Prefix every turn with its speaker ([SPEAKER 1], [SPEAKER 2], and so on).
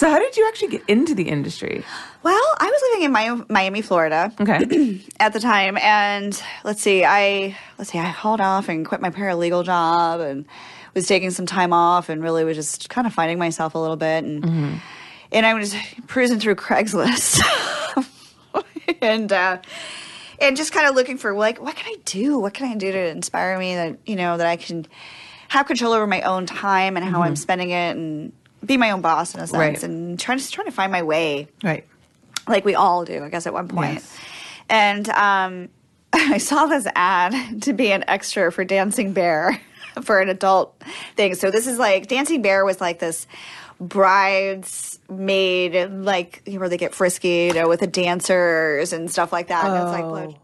[SPEAKER 1] So, how did you actually get into the industry?
[SPEAKER 2] Well, I was living in Miami, Florida, okay, at the time, and let's see, I let's see, I hauled off and quit my paralegal job, and was taking some time off, and really was just kind of finding myself a little bit, and mm-hmm. and I was cruising through Craigslist, and. Uh, and just kind of looking for like what can I do? What can I do to inspire me that you know that I can have control over my own time and how mm-hmm. I'm spending it and be my own boss in a sense right. and trying to trying to find my way. Right. Like we all do, I guess, at one point. Yes. And um, I saw this ad to be an extra for Dancing Bear for an adult thing. So this is like Dancing Bear was like this bridesmaid, like where they get frisky, you know, with the dancers and stuff like that. Oh. And it's like. Oh.